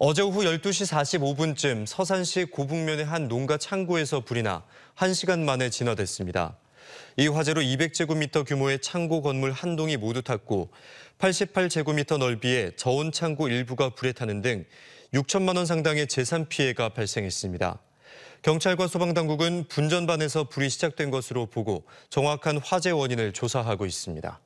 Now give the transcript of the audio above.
어제 오후 12시 45분쯤 서산시 고북면의 한 농가 창고에서 불이 나 1시간 만에 진화됐습니다. 이 화재로 200제곱미터 규모의 창고 건물 한 동이 모두 탔고 88제곱미터 넓이의 저온 창고 일부가 불에 타는 등 6천만 원 상당의 재산 피해가 발생했습니다. 경찰과 소방당국은 분전반에서 불이 시작된 것으로 보고 정확한 화재 원인을 조사하고 있습니다.